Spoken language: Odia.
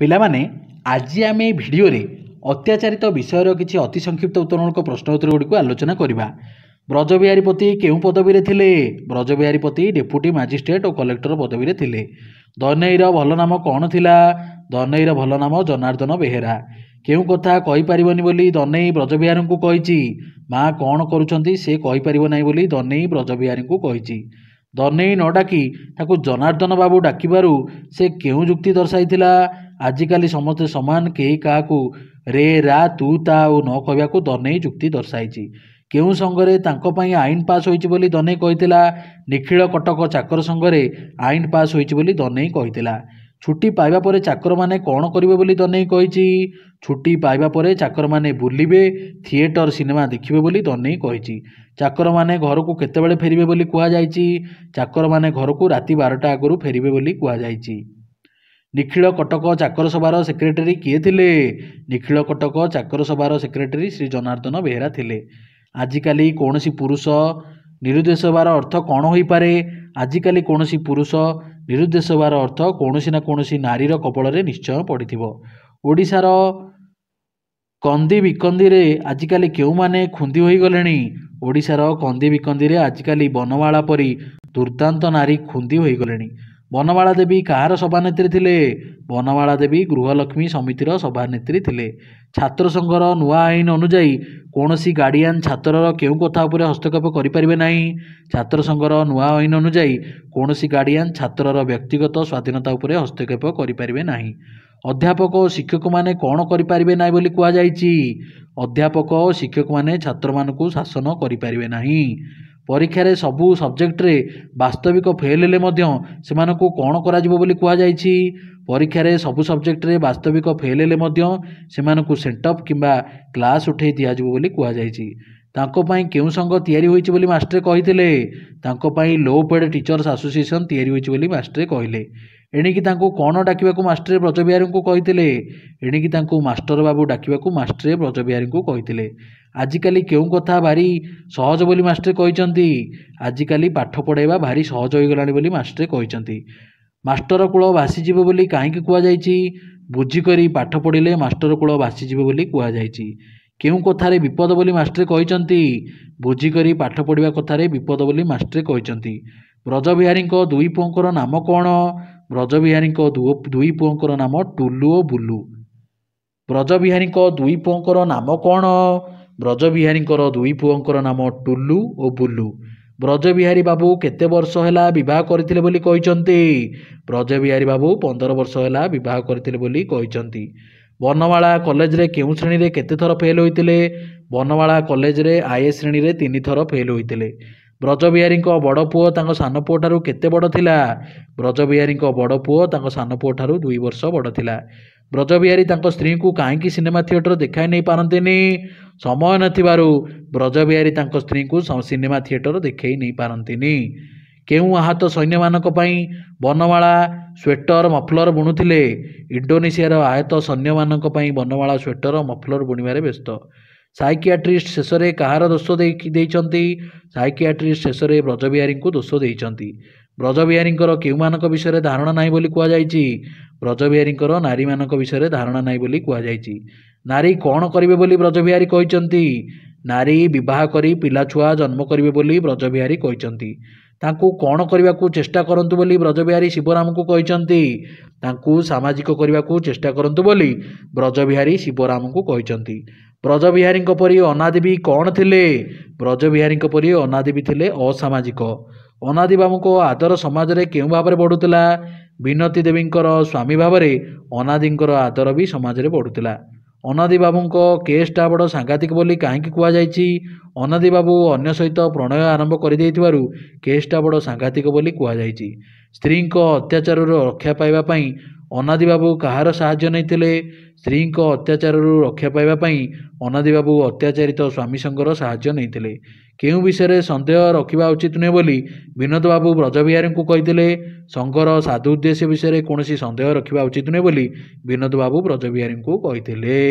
ପିଲାମାନେ ଆଜି ଆମେ ଏହି ଭିଡ଼ିଓରେ ଅତ୍ୟାଚାରିତ ବିଷୟର କିଛି ଅତି ସଂକ୍ଷିପ୍ତ ଉତ୍ତର ଗୁଡ଼ିକୁ ଆଲୋଚନା କରିବା ବ୍ରଜବିହାରୀ ବ୍ରଜବିହାରୀପତି କେଉଁ ପଦବୀରେ ଥିଲେ ବ୍ରଜବିହାରୀପତି ଡେପୁଟି ମାଜିଷ୍ଟ୍ରେଟ୍ ଓ କଲେକ୍ଟର ପଦବୀରେ ଥିଲେ ଦନେଇର ଭଲ ନାମ କ'ଣ ଥିଲା ଦନେଇର ଭଲ ନାମ ଜନାର୍ଦ୍ଦନ ବେହେରା କେଉଁ କଥା କହିପାରିବନି ବୋଲି ଦନେଇ ବ୍ରଜବିହାରୀଙ୍କୁ କହିଛି ମା କ'ଣ କରୁଛନ୍ତି ସେ କହିପାରିବ ନାହିଁ ବୋଲି ଦନେଇ ବ୍ରଜବିହାରୀଙ୍କୁ କହିଛି ଦନେଇ ନ ଡାକି ତାକୁ ଜନାର୍ଦ୍ଦନ ବାବୁ ଡାକିବାରୁ ସେ କେଉଁ ଯୁକ୍ତି ଦର୍ଶାଇଥିଲା ଆଜିକାଲି ସମସ୍ତେ ସମାନ କେହି କାହାକୁ ରେ ରା ତୁ ତା ଆଉ ନ କହିବାକୁ ଦନେଇ ଯୁକ୍ତି ଦର୍ଶାଇଛି କେଉଁ ସଂଘରେ ତାଙ୍କ ପାଇଁ ଆଇନ ପାସ୍ ହୋଇଛି ବୋଲି ଦନେଇ କହିଥିଲା ନିଖିଳ କଟକ ଚାକର ସଂଘରେ ଆଇନ ପାସ୍ ହୋଇଛି ବୋଲି ଦନେଇ କହିଥିଲା ଛୁଟି ପାଇବା ପରେ ଚାକରମାନେ କ'ଣ କରିବେ ବୋଲି ଦନେଇ କହିଛି ଛୁଟି ପାଇବା ପରେ ଚାକରମାନେ ବୁଲିବେ ଥିଏଟର ସିନେମା ଦେଖିବେ ବୋଲି ଦନେଇ କହିଛି ଚାକରମାନେ ଘରକୁ କେତେବେଳେ ଫେରିବେ ବୋଲି କୁହାଯାଇଛି ଚାକରମାନେ ଘରକୁ ରାତି ବାରଟା ଆଗରୁ ଫେରିବେ ବୋଲି କୁହାଯାଇଛି ନିଖିଳ କଟକ ଚାକରସଭାର ସେକ୍ରେଟେରୀ କିଏ ଥିଲେ ନିଖିଳ କଟକ ଚାକରସଭାର ସେକ୍ରେଟେରୀ ଶ୍ରୀ ଜନାର୍ଦ୍ଦନ ବେହେରା ଥିଲେ ଆଜିକାଲି କୌଣସି ପୁରୁଷ ନିରୁଦ୍ଦେଶ ହେବାର ଅର୍ଥ କ'ଣ ହୋଇପାରେ ଆଜିକାଲି କୌଣସି ପୁରୁଷ ନିରୁଦ୍ଦେଶ ହେବାର ଅର୍ଥ କୌଣସି ନା କୌଣସି ନାରୀର କପଳରେ ନିଶ୍ଚୟ ପଡ଼ିଥିବ ଓଡ଼ିଶାର କନ୍ଦି ବିକନ୍ଦିରେ ଆଜିକାଲି କେଉଁମାନେ ଖୁନ୍ଦି ହୋଇଗଲେଣି ଓଡ଼ିଶାର କନ୍ଦି ବିକନ୍ଦିରେ ଆଜିକାଲି ବନମାଳା ପରି ଦୁର୍ଦ୍ଦାନ୍ତ ନାରୀ ଖୁନ୍ଦି ହୋଇଗଲେଣି ବନମାଳା ଦେବୀ କାହାର ସଭାନେତ୍ରୀ ଥିଲେ ବନମାଳା ଦେବୀ ଗୃହଲକ୍ଷ୍ମୀ ସମିତିର ସଭାନେତ୍ରୀ ଥିଲେ ଛାତ୍ର ସଂଘର ନୂଆ ଆଇନ ଅନୁଯାୟୀ କୌଣସି ଗାର୍ଡିଆନ୍ ଛାତ୍ରର କେଉଁ କଥା ଉପରେ ହସ୍ତକ୍ଷେପ କରିପାରିବେ ନାହିଁ ଛାତ୍ର ସଂଘର ନୂଆ ଆଇନ ଅନୁଯାୟୀ କୌଣସି ଗାର୍ଡିଆନ୍ ଛାତ୍ରର ବ୍ୟକ୍ତିଗତ ସ୍ୱାଧୀନତା ଉପରେ ହସ୍ତକ୍ଷେପ କରିପାରିବେ ନାହିଁ ଅଧ୍ୟାପକ ଓ ଶିକ୍ଷକମାନେ କ'ଣ କରିପାରିବେ ନାହିଁ ବୋଲି କୁହାଯାଇଛି ଅଧ୍ୟାପକ ଓ ଶିକ୍ଷକମାନେ ଛାତ୍ରମାନଙ୍କୁ ଶାସନ କରିପାରିବେ ନାହିଁ ପରୀକ୍ଷାରେ ସବୁ ସବଜେକ୍ଟରେ ବାସ୍ତବିକ ଫେଲ୍ ହେଲେ ମଧ୍ୟ ସେମାନଙ୍କୁ କ'ଣ କରାଯିବ ବୋଲି କୁହାଯାଇଛି ପରୀକ୍ଷାରେ ସବୁ ସବଜେକ୍ଟରେ ବାସ୍ତବିକ ଫେଲ୍ ହେଲେ ମଧ୍ୟ ସେମାନଙ୍କୁ ସେଣ୍ଟଅପ୍ କିମ୍ବା କ୍ଲାସ୍ ଉଠାଇ ଦିଆଯିବ ବୋଲି କୁହାଯାଇଛି ତାଙ୍କ ପାଇଁ କେଉଁ ସଙ୍ଘ ତିଆରି ହୋଇଛି ବୋଲି ମାଷ୍ଟରେ କହିଥିଲେ ତାଙ୍କ ପାଇଁ ଲୋ ପେଡ଼୍ ଟିଚର୍ସ ଆସୋସିଏସନ୍ ତିଆରି ହୋଇଛି ବୋଲି ମାଷ୍ଟରେ କହିଲେ ଏଣିକି ତାଙ୍କୁ କ'ଣ ଡାକିବାକୁ ମାଷ୍ଟରେ ବ୍ରଜବିହାରୀଙ୍କୁ କହିଥିଲେ ଏଣିକି ତାଙ୍କୁ ମାଷ୍ଟର ବାବୁ ଡାକିବାକୁ ମାଷ୍ଟରେ ବ୍ରଜବିହାରୀଙ୍କୁ କହିଥିଲେ ଆଜିକାଲି କେଉଁ କଥା ଭାରି ସହଜ ବୋଲି ମାଷ୍ଟରେ କହିଛନ୍ତି ଆଜିକାଲି ପାଠ ପଢ଼ାଇବା ଭାରି ସହଜ ହୋଇଗଲାଣି ବୋଲି ମାଷ୍ଟରେ କହିଛନ୍ତି ମାଷ୍ଟର କୂଳ ଭାସିଯିବ ବୋଲି କାହିଁକି କୁହାଯାଇଛି ବୁଝିକରି ପାଠ ପଢ଼ିଲେ ମାଷ୍ଟର କୂଳ ଭାସିଯିବ ବୋଲି କୁହାଯାଇଛି କେଉଁ କଥାରେ ବିପଦ ବୋଲି ମାଷ୍ଟରେ କହିଛନ୍ତି ବୁଝିକରି ପାଠ ପଢ଼ିବା କଥାରେ ବିପଦ ବୋଲି ମାଷ୍ଟରେ କହିଛନ୍ତି ବ୍ରଜବିହାରୀଙ୍କ ଦୁଇ ପୁଅଙ୍କର ନାମ କ'ଣ ବ୍ରଜବିହାରୀଙ୍କ ଦୁଇ ପୁଅଙ୍କର ନାମ ଟୁଲୁ ଓ ବୁଲୁ ବ୍ରଜବିହାରୀଙ୍କ ଦୁଇ ପୁଅଙ୍କର ନାମ କ'ଣ ବ୍ରଜବିହାରୀଙ୍କର ଦୁଇ ପୁଅଙ୍କର ନାମ ଟୁଲୁ ଓ ବୁଲୁ ବ୍ରଜବିହାରୀ ବାବୁ କେତେ ବର୍ଷ ହେଲା ବିବାହ କରିଥିଲେ ବୋଲି କହିଛନ୍ତି ବ୍ରଜବିହାରୀ ବାବୁ ପନ୍ଦର ବର୍ଷ ହେଲା ବିବାହ କରିଥିଲେ ବୋଲି କହିଛନ୍ତି ବନମାଳା କଲେଜରେ କେଉଁ ଶ୍ରେଣୀରେ କେତେ ଥର ଫେଲ୍ ହୋଇଥିଲେ ବନମାଳା କଲେଜରେ ଆଇଏ ଶ୍ରେଣୀରେ ତିନି ଥର ଫେଲ୍ ହୋଇଥିଲେ ବ୍ରଜ ବିହାରୀଙ୍କ ବଡ଼ ପୁଅ ତାଙ୍କ ସାନ ପୁଅ ଠାରୁ କେତେ ବଡ଼ ଥିଲା ବ୍ରଜ ବିହାରୀଙ୍କ ବଡ଼ ପୁଅ ତାଙ୍କ ସାନ ପୁଅ ଠାରୁ ଦୁଇ ବର୍ଷ ବଡ଼ ଥିଲା ବ୍ରଜ ବିହାରୀ ତାଙ୍କ ସ୍ତ୍ରୀଙ୍କୁ କାହିଁକି ସିନେମା ଥିଏଟର ଦେଖାଇ ନେଇପାରନ୍ତିନି ସମୟ ନଥିବାରୁ ବ୍ରଜ ବିହାରୀ ତାଙ୍କ ସ୍ତ୍ରୀଙ୍କୁ ସିନେମା ଥିଏଟର ଦେଖାଇ ନେଇପାରନ୍ତିନି କେଉଁ ଆହତ ସୈନ୍ୟମାନଙ୍କ ପାଇଁ ବନମାଳା ସ୍ୱେଟର ମଫଲର ବୁଣୁଥିଲେ ଇଣ୍ଡୋନେସିଆର ଆହତ ସୈନ୍ୟମାନଙ୍କ ପାଇଁ ବନମାଳା ସ୍ୱେଟର ମଫଲର ବୁଣିବାରେ ବ୍ୟସ୍ତ ସାଇକିଆଟ୍ରିଷ୍ଟ ଶେଷରେ କାହାର ଦୋଷ ଦେଇଛନ୍ତି ସାଇକିଆଟ୍ରିଷ୍ଟ ଶେଷରେ ବ୍ରଜବିହାରୀଙ୍କୁ ଦୋଷ ଦେଇଛନ୍ତି ବ୍ରଜବିହାରୀଙ୍କର କେଉଁମାନଙ୍କ ବିଷୟରେ ଧାରଣା ନାହିଁ ବୋଲି କୁହାଯାଇଛି ବ୍ରଜବିହାରୀଙ୍କର ନାରୀମାନଙ୍କ ବିଷୟରେ ଧାରଣା ନାହିଁ ବୋଲି କୁହାଯାଇଛି ନାରୀ କ'ଣ କରିବେ ବୋଲି ବ୍ରଜବିହାରୀ କହିଛନ୍ତି ନାରୀ ବିବାହ କରି ପିଲାଛୁଆ ଜନ୍ମ କରିବେ ବୋଲି ବ୍ରଜବିହାରୀ କହିଛନ୍ତି ତାଙ୍କୁ କ'ଣ କରିବାକୁ ଚେଷ୍ଟା କରନ୍ତୁ ବୋଲି ବ୍ରଜବିହାରୀ ଶିବରାମଙ୍କୁ କହିଛନ୍ତି ତାଙ୍କୁ ସାମାଜିକ କରିବାକୁ ଚେଷ୍ଟା କରନ୍ତୁ ବୋଲି ବ୍ରଜବିହାରୀ ଶିବରାମଙ୍କୁ କହିଛନ୍ତି ବ୍ରଜ ବିହାରୀଙ୍କ ପରି ଅନାଦେବୀ କ'ଣ ଥିଲେ ବ୍ରଜ ବିହାରୀଙ୍କ ପରି ଅନାଦେବୀ ଥିଲେ ଅସାମାଜିକ ଅନାଦି ବାବୁଙ୍କ ଆଦର ସମାଜରେ କେଉଁ ଭାବରେ ବଢ଼ୁଥିଲା ବିନତୀ ଦେବୀଙ୍କର ସ୍ୱାମୀ ଭାବରେ ଅନାଦିଙ୍କର ଆଦର ବି ସମାଜରେ ବଢ଼ୁଥିଲା ଅନାଦି ବାବୁଙ୍କ କେସ୍ଟା ବଡ଼ ସାଙ୍ଘାତିକ ବୋଲି କାହିଁକି କୁହାଯାଇଛି ଅନାଦି ବାବୁ ଅନ୍ୟ ସହିତ ପ୍ରଣୟ ଆରମ୍ଭ କରିଦେଇଥିବାରୁ କେସ୍ଟା ବଡ଼ ସାଙ୍ଘାତିକ ବୋଲି କୁହାଯାଇଛି ସ୍ତ୍ରୀଙ୍କ ଅତ୍ୟାଚାରରୁ ରକ୍ଷା ପାଇବା ପାଇଁ ଅନାଦି ବାବୁ କାହାର ସାହାଯ୍ୟ ନେଇଥିଲେ ସ୍ତ୍ରୀଙ୍କ ଅତ୍ୟାଚାରରୁ ରକ୍ଷା ପାଇବା ପାଇଁ ଅନାଦି ବାବୁ ଅତ୍ୟାଚାରିତ ସ୍ୱାମୀ ସଂଘର ସାହାଯ୍ୟ ନେଇଥିଲେ କେଉଁ ବିଷୟରେ ସନ୍ଦେହ ରଖିବା ଉଚିତ ନୁହେଁ ବୋଲି ବିନୋଦ ବାବୁ ବ୍ରଜବିହାରୀଙ୍କୁ କହିଥିଲେ ସଂଘର ସାଧୁ ଉଦ୍ଦେଶ୍ୟ ବିଷୟରେ କୌଣସି ସନ୍ଦେହ ରଖିବା ଉଚିତ ନୁହେଁ ବୋଲି ବିନୋଦ ବାବୁ ବ୍ରଜବିହାରୀଙ୍କୁ କହିଥିଲେ